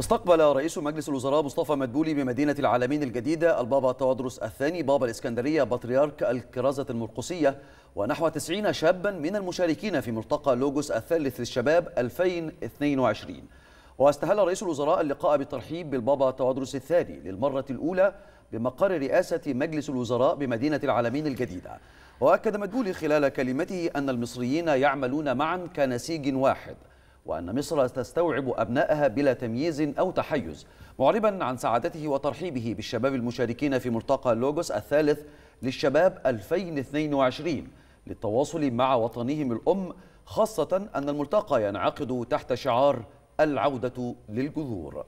استقبل رئيس مجلس الوزراء مصطفى مدبولي بمدينة العالمين الجديدة البابا تودروس الثاني بابا الإسكندرية بطريرك الكرازة المرقسية ونحو 90 شابا من المشاركين في ملتقى لوجوس الثالث للشباب 2022 واستهل رئيس الوزراء اللقاء بالترحيب بالبابا تودروس الثاني للمرة الأولى بمقر رئاسة مجلس الوزراء بمدينة العالمين الجديدة وأكد مدبولي خلال كلمته أن المصريين يعملون معا كنسيج واحد وأن مصر تستوعب أبنائها بلا تمييز أو تحيز معربا عن سعادته وترحيبه بالشباب المشاركين في ملتقى لوغوس الثالث للشباب 2022 للتواصل مع وطنهم الأم خاصة أن الملتقى ينعقد تحت شعار العودة للجذور